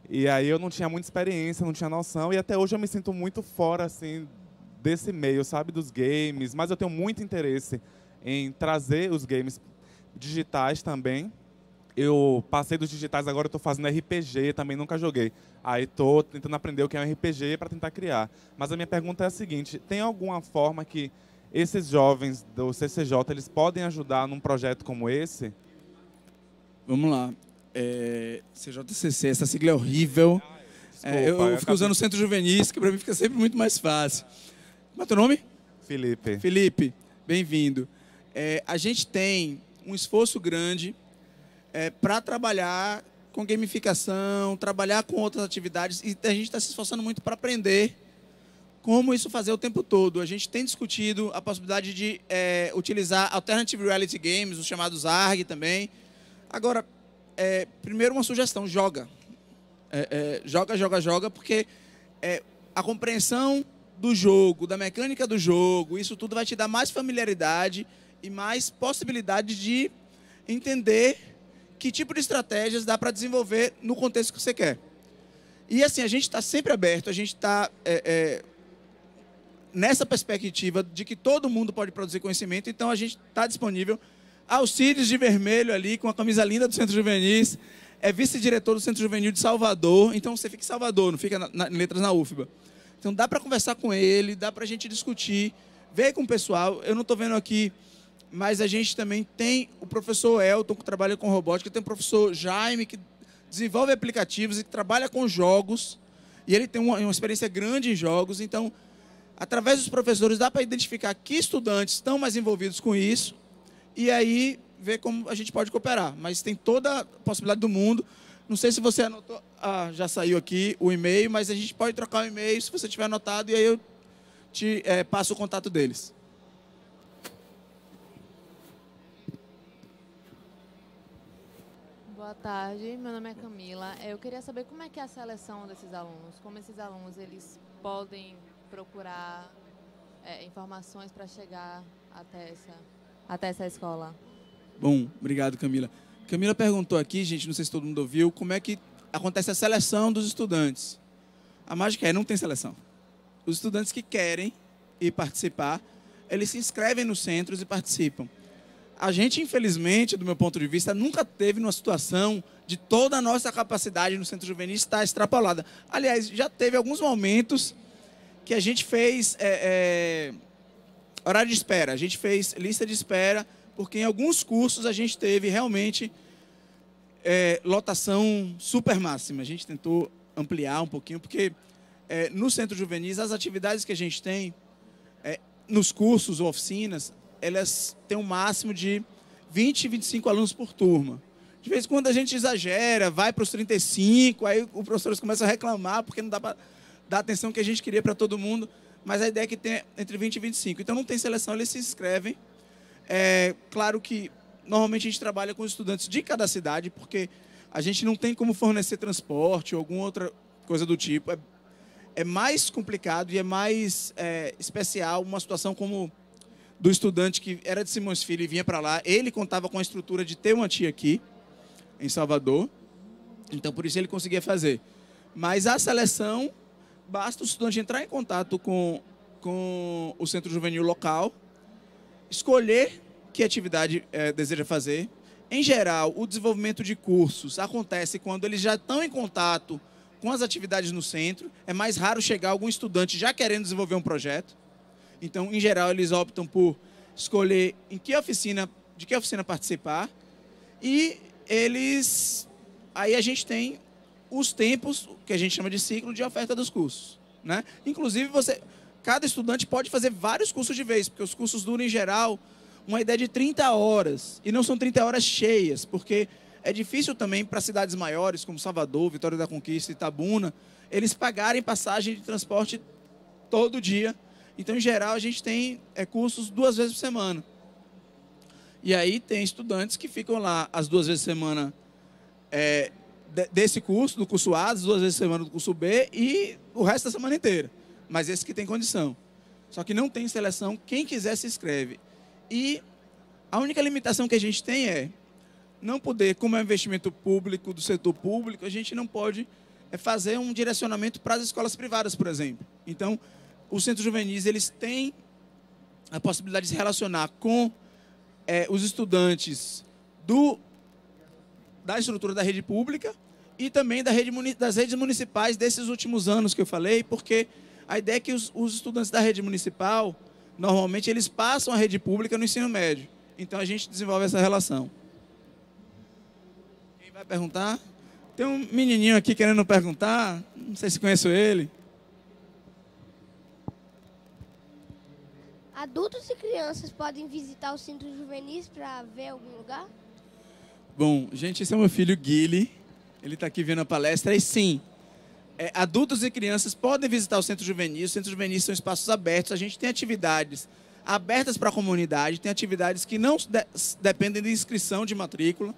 E aí eu não tinha muita experiência, não tinha noção, e até hoje eu me sinto muito fora, assim, desse meio, sabe, dos games. Mas eu tenho muito interesse em trazer os games digitais também eu passei dos digitais, agora eu tô fazendo RPG, também nunca joguei. Aí tô tentando aprender o que é um RPG para tentar criar. Mas a minha pergunta é a seguinte, tem alguma forma que esses jovens do CCJ, eles podem ajudar num projeto como esse? Vamos lá. É, CJCC, essa sigla é horrível. Ah, é, desculpa, é, eu, eu, fico usando Centro Juvenis, que para mim fica sempre muito mais fácil. Como é o teu nome? Felipe. Felipe, bem-vindo. É, a gente tem um esforço grande é, para trabalhar com gamificação, trabalhar com outras atividades e a gente está se esforçando muito para aprender como isso fazer o tempo todo. A gente tem discutido a possibilidade de é, utilizar alternative reality games, os chamados ARG também. Agora, é, primeiro uma sugestão, joga. É, é joga, joga, joga, porque é, a compreensão do jogo, da mecânica do jogo, isso tudo vai te dar mais familiaridade e mais possibilidade de entender que tipo de estratégias dá para desenvolver no contexto que você quer. E assim, a gente está sempre aberto, a gente está é, é, nessa perspectiva de que todo mundo pode produzir conhecimento, então a gente está disponível. Alcides de vermelho ali, com a camisa linda do Centro Juvenis, é vice-diretor do Centro Juvenil de Salvador, então você fica em Salvador, não fica na, na, em Letras na UFBA. Então dá para conversar com ele, dá para a gente discutir, ver com o pessoal. Eu não estou vendo aqui mas a gente também tem o professor Elton, que trabalha com robótica, tem o professor Jaime, que desenvolve aplicativos e que trabalha com jogos, e ele tem uma, uma experiência grande em jogos, então, através dos professores, dá para identificar que estudantes estão mais envolvidos com isso, e aí ver como a gente pode cooperar, mas tem toda a possibilidade do mundo. Não sei se você anotou, ah, já saiu aqui o e-mail, mas a gente pode trocar o e-mail se você tiver anotado, e aí eu te é, passo o contato deles. Boa tarde, meu nome é Camila. Eu queria saber como é que é a seleção desses alunos, como esses alunos eles podem procurar é, informações para chegar até essa, até essa escola. Bom, obrigado, Camila. Camila perguntou aqui, gente, não sei se todo mundo ouviu, como é que acontece a seleção dos estudantes. A mágica é, não tem seleção. Os estudantes que querem ir participar, eles se inscrevem nos centros e participam a gente, infelizmente, do meu ponto de vista, nunca teve numa situação de toda a nossa capacidade no centro juvenil estar extrapolada. Aliás, já teve alguns momentos que a gente fez é, é, horário de espera, a gente fez lista de espera, porque em alguns cursos a gente teve realmente é, lotação super máxima. A gente tentou ampliar um pouquinho, porque é, no centro juvenil, as atividades que a gente tem é, nos cursos ou oficinas, elas têm um máximo de 20, 25 alunos por turma. De vez em quando a gente exagera, vai para os 35, aí os professores começam a reclamar porque não dá para dar a atenção que a gente queria para todo mundo, mas a ideia é que tem entre 20 e 25. Então não tem seleção, eles se inscrevem. É claro que normalmente a gente trabalha com os estudantes de cada cidade, porque a gente não tem como fornecer transporte ou alguma outra coisa do tipo. É, é mais complicado e é mais é, especial uma situação como do estudante que era de Simões Filho e vinha para lá, ele contava com a estrutura de ter uma tia aqui, em Salvador. Então, por isso ele conseguia fazer. Mas a seleção, basta o estudante entrar em contato com, com o centro juvenil local, escolher que atividade é, deseja fazer. Em geral, o desenvolvimento de cursos acontece quando eles já estão em contato com as atividades no centro. É mais raro chegar algum estudante já querendo desenvolver um projeto. Então, em geral, eles optam por escolher em que oficina, de que oficina participar. E eles aí a gente tem os tempos que a gente chama de ciclo de oferta dos cursos, né? Inclusive você cada estudante pode fazer vários cursos de vez, porque os cursos duram em geral uma ideia de 30 horas e não são 30 horas cheias, porque é difícil também para cidades maiores como Salvador, Vitória da Conquista e Itabuna, eles pagarem passagem de transporte todo dia então, em geral, a gente tem é, cursos duas vezes por semana. E aí tem estudantes que ficam lá as duas vezes por semana é, desse curso, do curso A, as duas vezes por semana do curso B e o resto da semana inteira. Mas esse que tem condição. Só que não tem seleção, quem quiser se inscreve. E a única limitação que a gente tem é não poder, como é um investimento público, do setor público, a gente não pode é, fazer um direcionamento para as escolas privadas, por exemplo. Então, os centros juvenis eles têm a possibilidade de se relacionar com é, os estudantes do, da estrutura da rede pública e também da rede, das redes municipais desses últimos anos que eu falei, porque a ideia é que os, os estudantes da rede municipal, normalmente, eles passam a rede pública no ensino médio. Então, a gente desenvolve essa relação. Quem vai perguntar? Tem um menininho aqui querendo perguntar, não sei se conheço ele. Adultos e crianças podem visitar o Centro Juvenis para ver algum lugar? Bom, gente, esse é meu filho Guile. Ele está aqui vendo a palestra. E sim, é, adultos e crianças podem visitar o Centro Juvenil. Os Centros Juvenis são espaços abertos. A gente tem atividades abertas para a comunidade, tem atividades que não de dependem de inscrição de matrícula.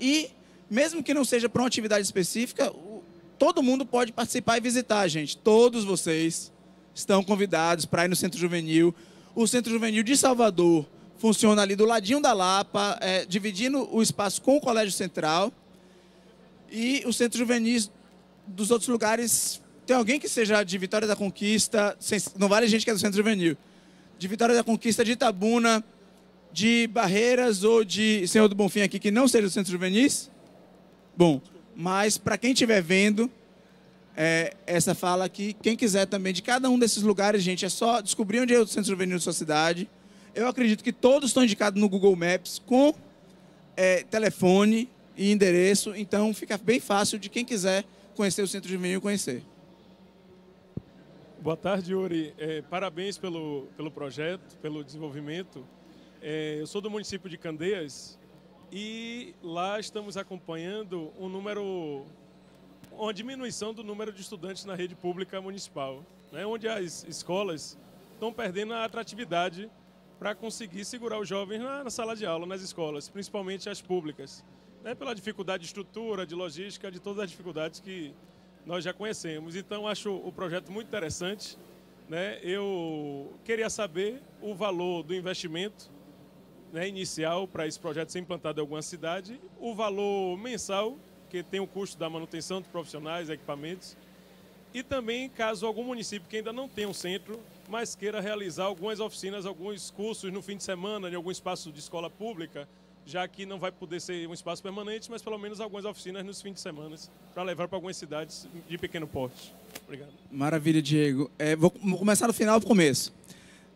E, mesmo que não seja para uma atividade específica, o, todo mundo pode participar e visitar, gente. Todos vocês estão convidados para ir no Centro Juvenil o Centro Juvenil de Salvador funciona ali do ladinho da Lapa, é, dividindo o espaço com o Colégio Central. E o Centro Juvenil dos outros lugares, tem alguém que seja de Vitória da Conquista, sem, não vale gente que é do Centro Juvenil, de Vitória da Conquista, de Itabuna, de Barreiras ou de Senhor do Bonfim aqui, que não seja do Centro Juvenil? Bom, mas para quem estiver vendo, é, essa fala aqui. Quem quiser também de cada um desses lugares, gente, é só descobrir onde é o Centro Juvenil da sua cidade. Eu acredito que todos estão indicados no Google Maps com é, telefone e endereço, então fica bem fácil de quem quiser conhecer o Centro Juvenil conhecer. Boa tarde, Yuri. É, parabéns pelo, pelo projeto, pelo desenvolvimento. É, eu sou do município de Candeias e lá estamos acompanhando um número uma diminuição do número de estudantes na rede pública municipal, né, onde as escolas estão perdendo a atratividade para conseguir segurar os jovens na, na, sala de aula, nas escolas, principalmente as públicas, né, pela dificuldade de estrutura, de logística, de todas as dificuldades que nós já conhecemos. Então, acho o projeto muito interessante. Né? Eu queria saber o valor do investimento né, inicial para esse projeto ser implantado em alguma cidade, o valor mensal porque tem o custo da manutenção dos profissionais, equipamentos. E também, caso algum município que ainda não tenha um centro, mas queira realizar algumas oficinas, alguns cursos no fim de semana, em algum espaço de escola pública, já que não vai poder ser um espaço permanente, mas pelo menos algumas oficinas nos fins de semana, para levar para algumas cidades de pequeno porte. Obrigado. Maravilha, Diego. É, vou, vou, começar do final para o começo.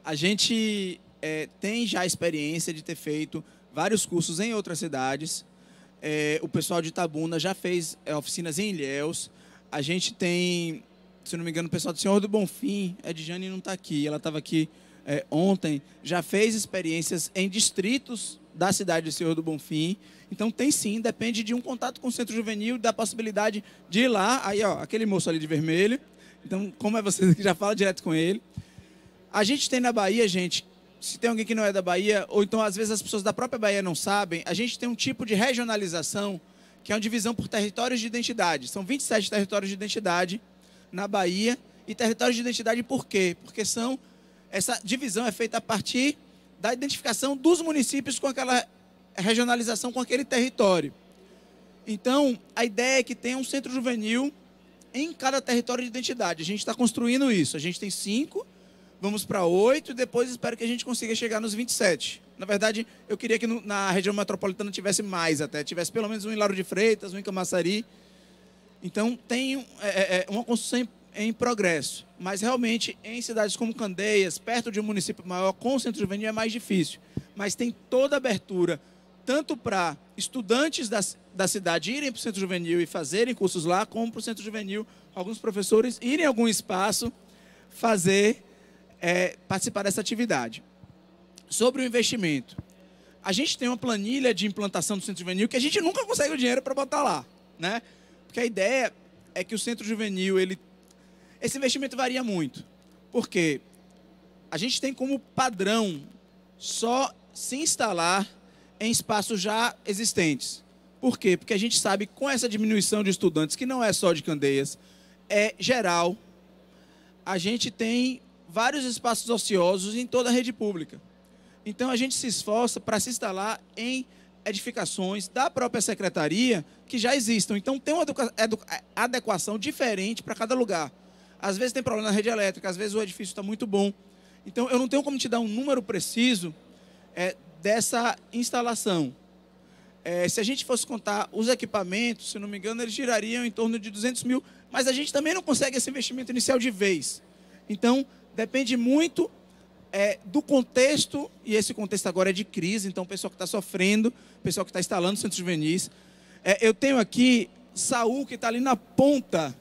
A gente é, tem já experiência de ter feito vários cursos em outras cidades, é, o pessoal de Tabuna já fez é, oficinas em Ilhéus. A gente tem, se não me engano, o pessoal do Senhor do Bonfim, a é Edjane não está aqui, ela estava aqui é, ontem, já fez experiências em distritos da cidade do Senhor do Bonfim. Então tem sim, depende de um contato com o centro juvenil, da possibilidade de ir lá. Aí, ó, aquele moço ali de vermelho. Então, como é você que já fala direto com ele. A gente tem na Bahia, gente, se tem alguém que não é da Bahia, ou então às vezes as pessoas da própria Bahia não sabem, a gente tem um tipo de regionalização que é uma divisão por territórios de identidade. São 27 territórios de identidade na Bahia. E territórios de identidade por quê? Porque são essa divisão é feita a partir da identificação dos municípios com aquela regionalização, com aquele território. Então, a ideia é que tenha um centro juvenil em cada território de identidade. A gente está construindo isso. A gente tem cinco vamos para 8 e depois espero que a gente consiga chegar nos 27. Na verdade, eu queria que no, na região metropolitana tivesse mais até, tivesse pelo menos um em Lauro de Freitas, um em Camaçari. Então, tem é, é, é, uma construção em, em, progresso. Mas, realmente, em cidades como Candeias, perto de um município maior, com centro juvenil, é mais difícil. Mas tem toda a abertura, tanto para estudantes da, da cidade irem para o centro juvenil e fazerem cursos lá, como para o centro juvenil, alguns professores irem a algum espaço fazer é, participar dessa atividade. Sobre o investimento. A gente tem uma planilha de implantação do centro juvenil que a gente nunca consegue o dinheiro para botar lá, né? Porque a ideia é que o centro juvenil, ele... Esse investimento varia muito. porque A gente tem como padrão só se instalar em espaços já existentes. Por quê? Porque a gente sabe que com essa diminuição de estudantes, que não é só de Candeias, é geral, a gente tem vários espaços ociosos em toda a rede pública. Então a gente se esforça para se instalar em edificações da própria secretaria que já existam. Então tem uma adequação diferente para cada lugar. Às vezes tem problema na rede elétrica, às vezes o edifício está muito bom. Então eu não tenho como te dar um número preciso é, dessa instalação. É, se a gente fosse contar os equipamentos, se não me engano, eles girariam em torno de 200 mil, mas a gente também não consegue esse investimento inicial de vez. Então, Depende muito é, do contexto, e esse contexto agora é de crise, então o pessoal que está sofrendo, o pessoal que está instalando centros juvenis. É, eu tenho aqui Saul, que está ali na ponta,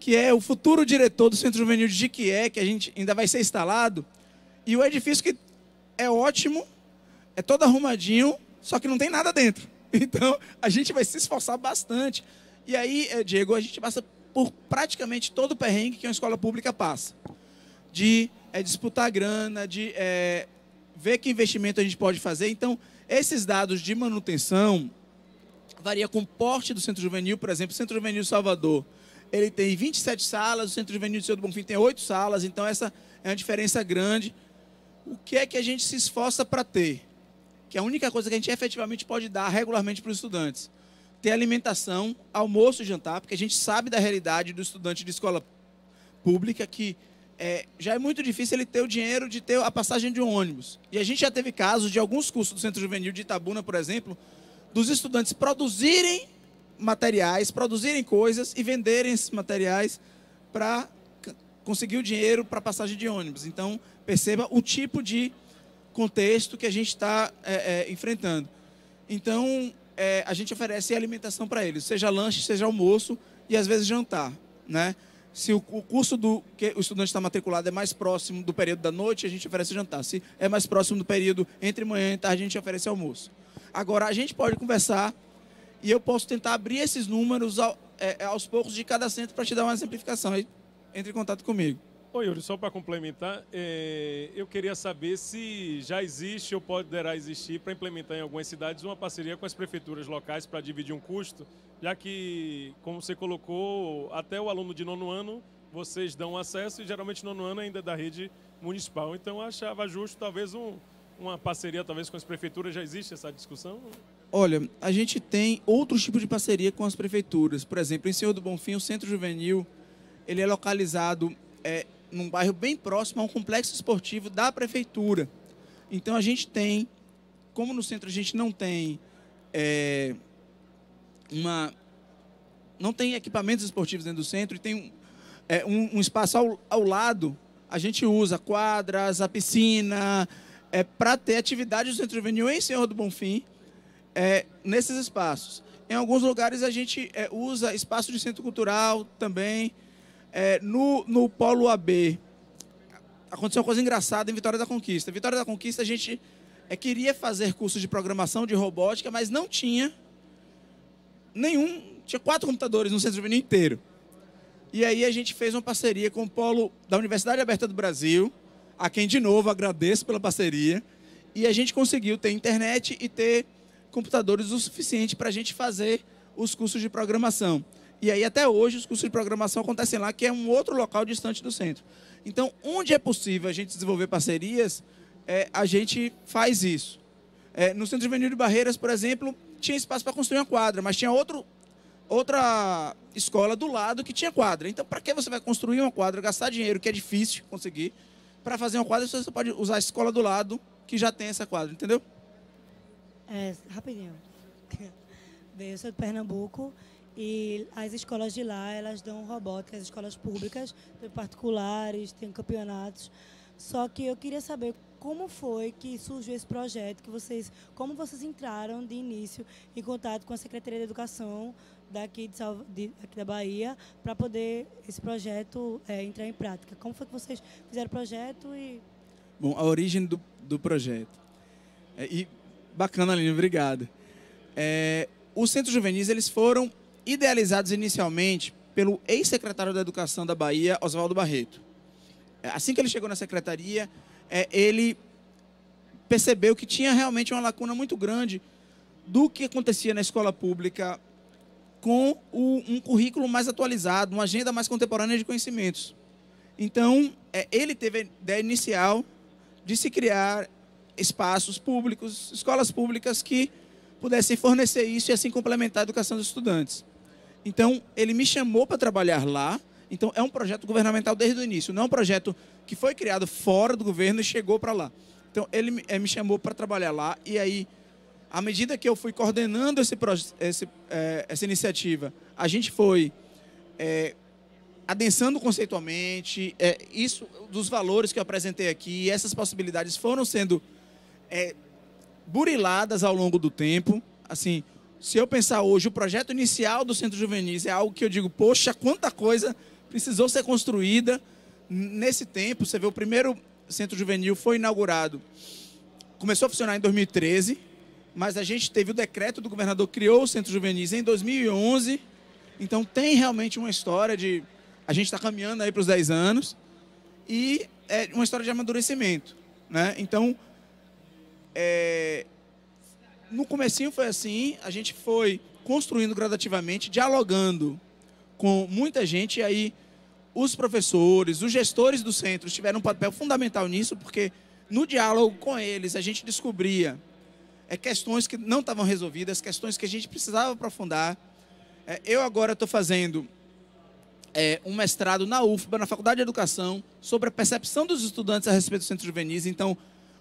que é o futuro diretor do Centro Juvenil de Jiquié, que a gente ainda vai ser instalado. E o edifício que é ótimo, é todo arrumadinho, só que não tem nada dentro. Então, a gente vai se esforçar bastante. E aí, é, Diego, a gente passa por praticamente todo o perrengue que uma escola pública passa de é, disputar grana, de é, ver que investimento a gente pode fazer. Então, esses dados de manutenção varia com o porte do centro juvenil, por exemplo, o centro juvenil Salvador, ele tem 27 salas, o centro juvenil do Senhor do Bonfim tem 8 salas, então essa é uma diferença grande. O que é que a gente se esforça para ter? Que é a única coisa que a gente efetivamente pode dar regularmente para os estudantes. Ter alimentação, almoço e jantar, porque a gente sabe da realidade do estudante de escola pública que é, já é muito difícil ele ter o dinheiro de ter a passagem de um ônibus. E a gente já teve casos de alguns cursos do Centro Juvenil de Itabuna, por exemplo, dos estudantes produzirem materiais, produzirem coisas e venderem esses materiais para conseguir o dinheiro para passagem de ônibus. Então, perceba o tipo de contexto que a gente está é, é, enfrentando. Então, é, a gente oferece alimentação para eles, seja lanche, seja almoço e às vezes jantar, né? Se o, curso do que o estudante está matriculado é mais próximo do período da noite, a gente oferece jantar. Se é mais próximo do período entre manhã e tarde, a gente oferece almoço. Agora, a gente pode conversar e eu posso tentar abrir esses números ao, é, é aos poucos de cada centro para te dar uma exemplificação. Aí, entre em contato comigo. Oi, Yuri, só para complementar, é, eu queria saber se já existe ou poderá existir para implementar em algumas cidades uma parceria com as prefeituras locais para dividir um custo, já que, como você colocou, até o aluno de nono ano vocês dão acesso e geralmente nono ano é ainda é da rede municipal. Então achava justo talvez um, uma parceria talvez com as prefeituras, já existe essa discussão? Olha, a gente tem outros tipos de parceria com as prefeituras. Por exemplo, em Senhor do Bonfim, o Centro Juvenil, ele é localizado é, num bairro bem próximo a um complexo esportivo da prefeitura. Então a gente tem, como no centro a gente não tem é, uma, não tem equipamentos esportivos dentro do centro e tem um, é, um, um espaço ao, ao, lado, a gente usa quadras, a piscina, é, para ter atividade do centro juvenil em Senhor do Bonfim é, nesses espaços. Em alguns lugares a gente é, usa espaço de centro cultural também. É, no, no polo AB, aconteceu uma coisa engraçada em Vitória da Conquista. Vitória da Conquista, a gente é, queria fazer curso de programação de robótica, mas não tinha nenhum. Tinha quatro computadores no centro juvenil inteiro. E aí a gente fez uma parceria com o polo da Universidade Aberta do Brasil, a quem, de novo, agradeço pela parceria. E a gente conseguiu ter internet e ter computadores o suficiente para a gente fazer os cursos de programação. E aí até hoje os cursos de programação acontecem lá, que é um outro local distante do centro. Então, onde é possível a gente desenvolver parcerias, é, a gente faz isso. É, no Centro Juvenil de Barreiras, por exemplo, tinha espaço para construir uma quadra, mas tinha outro, outra escola do lado que tinha quadra. Então, para que você vai construir uma quadra, gastar dinheiro, que é difícil conseguir, para fazer uma quadra, você pode usar a escola do lado que já tem essa quadra, entendeu? É, rapidinho. Bem, eu sou de Pernambuco e as escolas de lá, elas dão robótica, as escolas públicas, tem particulares, tem campeonatos. Só que eu queria saber como foi que surgiu esse projeto, que vocês, como vocês entraram de início em contato com a Secretaria de Educação daqui, de, Salva, de, da Bahia para poder esse projeto é, entrar em prática. Como foi que vocês fizeram o projeto e... Bom, a origem do, do projeto. É, e bacana, Aline, obrigado. É, os centros juvenis eles foram idealizados inicialmente pelo ex-secretário da Educação da Bahia, Oswaldo Barreto. É, assim que ele chegou na secretaria, é, ele percebeu que tinha realmente uma lacuna muito grande do que acontecia na escola pública com um currículo mais atualizado, uma agenda mais contemporânea de conhecimentos. Então, é, ele teve a ideia inicial de se criar espaços públicos, escolas públicas que pudessem fornecer isso e assim complementar a educação dos estudantes. Então, ele me chamou para trabalhar lá. Então, é um projeto governamental desde o início, não é um projeto que foi criado fora do governo e chegou para lá. Então, ele me eh, chamou para trabalhar lá. E aí, à medida que eu fui coordenando esse, esse, é, essa iniciativa, a gente foi é, adensando conceitualmente é, isso dos valores que eu apresentei aqui. Essas possibilidades foram sendo buriladas ao longo do tempo. Assim, se eu pensar hoje, o projeto inicial do Centro Juvenis é algo que eu digo, poxa, quanta coisa precisou ser construída nesse tempo. Você vê, o primeiro Centro Juvenil foi inaugurado, começou a funcionar em 2013, mas a gente teve o decreto do governador, criou o Centro Juvenis em 2011. Então tem realmente uma história de. A gente está caminhando aí para os 10 anos e é uma história de amadurecimento. Né? Então, é, no comecinho foi assim, a gente foi construindo gradativamente, dialogando com muita gente, e aí os professores, os gestores dos centros tiveram um papel fundamental nisso, porque no diálogo com eles a gente descobria é, questões que não estavam resolvidas, questões que a gente precisava aprofundar. É, eu agora estou fazendo é, um mestrado na UFBA, na Faculdade de Educação, sobre a percepção dos estudantes a respeito do centro juvenis, então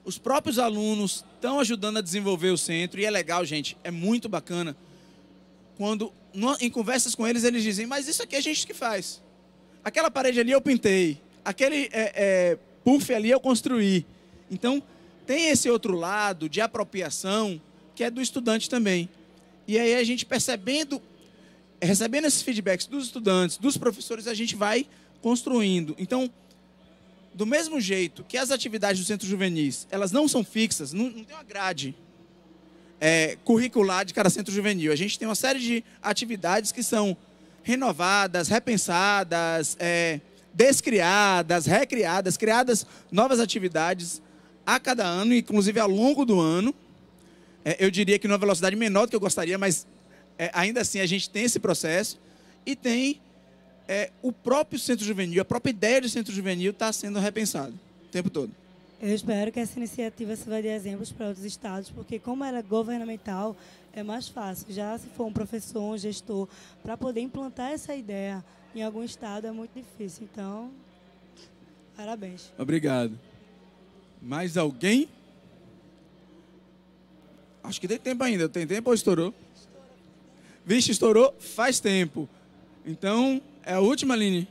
os próprios alunos estão ajudando a desenvolver o centro e é legal, gente, é muito bacana. Quando em conversas com eles eles dizem: mas isso aqui é a gente que faz. Aquela parede ali eu pintei, aquele é, é, puff ali eu construí. Então tem esse outro lado de apropriação que é do estudante também. E aí a gente percebendo, recebendo esses feedbacks dos estudantes, dos professores, a gente vai construindo. Então do mesmo jeito que as atividades do centro juvenis, elas não são fixas, não, não tem uma grade é, curricular de cada centro juvenil. A gente tem uma série de atividades que são renovadas, repensadas, é, descriadas, recriadas, criadas novas atividades a cada ano, inclusive ao longo do ano. É, eu diria que numa velocidade menor do que eu gostaria, mas é, ainda assim a gente tem esse processo e tem é, o próprio centro juvenil, a própria ideia de centro juvenil está sendo repensada o tempo todo. Eu espero que essa iniciativa sirva de exemplos para outros estados, porque como ela é governamental, é mais fácil. Já se for um professor, um gestor, para poder implantar essa ideia em algum estado é muito difícil. Então, parabéns. Obrigado. Mais alguém? Acho que tem tempo ainda. Tem tempo ou estourou? Estourou. Vixe, estourou faz tempo. Então, é a última, Aline?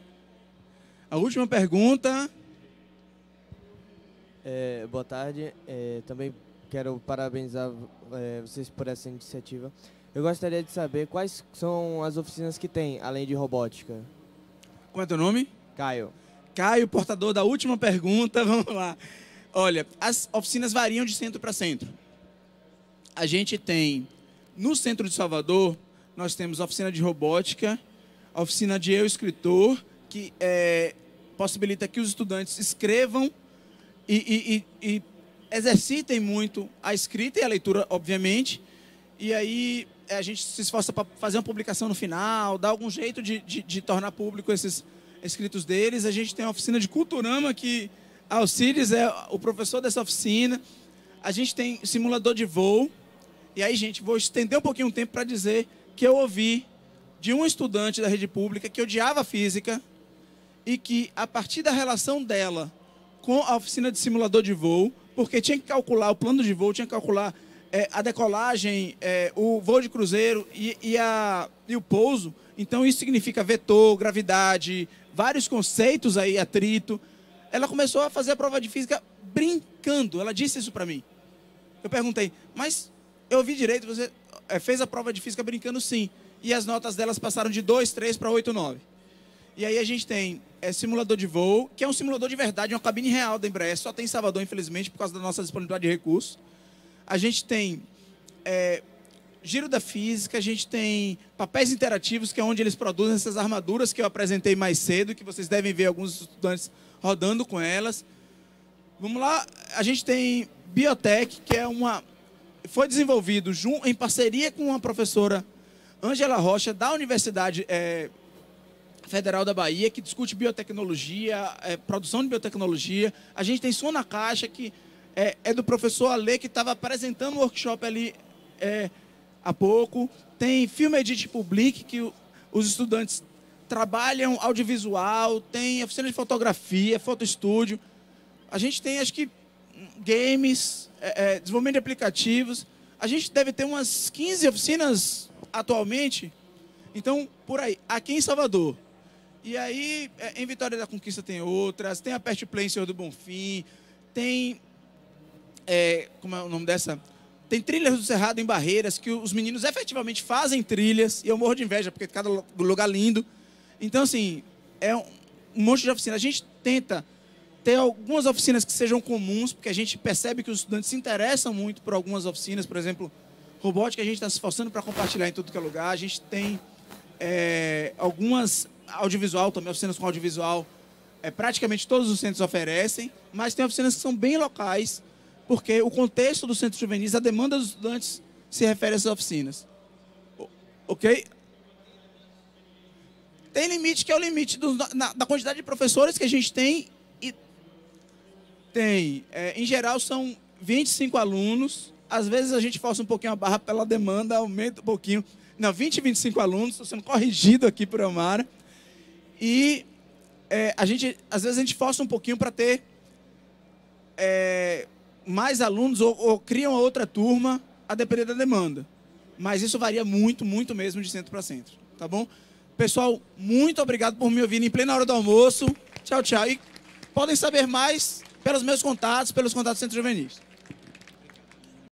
A última pergunta. É, boa tarde. É, também quero parabenizar é, vocês por essa iniciativa. Eu gostaria de saber quais são as oficinas que tem, além de robótica. Qual é teu nome? Caio. Caio, portador da última pergunta, vamos lá. Olha, as oficinas variam de centro para centro. A gente tem, no centro de Salvador, nós temos oficina de robótica, a oficina de Eu Escritor, que é, possibilita que os estudantes escrevam e, e, e, exercitem muito a escrita e a leitura, obviamente. E aí a gente se esforça para fazer uma publicação no final, dar algum jeito de, de, de tornar público esses escritos deles. A gente tem a oficina de Culturama que Alcides é o professor dessa oficina. A gente tem simulador de voo. E aí, gente, vou estender um pouquinho o tempo para dizer que eu ouvi de um estudante da rede pública que odiava física e que, a partir da relação dela com a oficina de simulador de voo, porque tinha que calcular o plano de voo, tinha que calcular é, a decolagem, é, o voo de cruzeiro e, e, a, e o pouso. Então, isso significa vetor, gravidade, vários conceitos aí, atrito. Ela começou a fazer a prova de física brincando. Ela disse isso para mim. Eu perguntei, mas eu ouvi direito, você é, fez a prova de física brincando sim e as notas delas passaram de 2, 3 para 8, 9. E aí a gente tem é, simulador de voo, que é um simulador de verdade, uma cabine real da Embraer, só tem em Salvador, infelizmente, por causa da nossa disponibilidade de recursos. A gente tem é, giro da física, a gente tem papéis interativos, que é onde eles produzem essas armaduras que eu apresentei mais cedo, que vocês devem ver alguns estudantes rodando com elas. Vamos lá, a gente tem Biotech, que é uma foi desenvolvido em parceria com uma professora Angela Rocha, da Universidade é, Federal da Bahia, que discute biotecnologia, é, produção de biotecnologia. A gente tem Som na Caixa, que é, é do professor Ale, que estava apresentando o workshop ali há pouco. Tem Filme Edit Public, que os estudantes trabalham audiovisual, tem oficina de fotografia, é fotoestúdio. A gente tem, acho que, games, desenvolvimento de aplicativos. A gente deve ter umas 15 oficinas atualmente. Então, por aí, aqui em Salvador. E aí, é, em Vitória da Conquista tem outras, tem a Pest Play em Senhor do Bonfim, tem. É, como é o nome dessa? Tem trilhas do Cerrado em Barreiras, que os meninos efetivamente fazem trilhas, e eu morro de inveja, porque cada lugar lindo. Então, assim, é um monte de oficina. A gente tenta ter algumas oficinas que sejam comuns, porque a gente percebe que os estudantes se interessam muito por algumas oficinas, por exemplo, robótica, a gente está se esforçando para compartilhar em tudo que é lugar. A gente tem é, algumas audiovisual também, oficinas com audiovisual. É, praticamente todos os centros oferecem, mas tem oficinas que são bem locais, porque o contexto do centro juvenil, a demanda dos estudantes se refere a essas oficinas. Ok? Tem limite que é o limite do, na, da quantidade de professores que a gente tem. E tem, é, em geral, são 25 alunos às vezes a gente força um pouquinho a barra pela demanda, aumenta um pouquinho. Não, 20, 25 alunos, estou sendo corrigido aqui por Amara. E é, a gente, às vezes a gente força um pouquinho para ter é, mais alunos ou, ou cria uma outra turma, a depender da demanda. Mas isso varia muito, muito mesmo de centro para centro, tá bom? Pessoal, muito obrigado por me ouvir em plena hora do almoço. Tchau, tchau. E podem saber mais pelos meus contatos, pelos contatos do Centro Juvenis.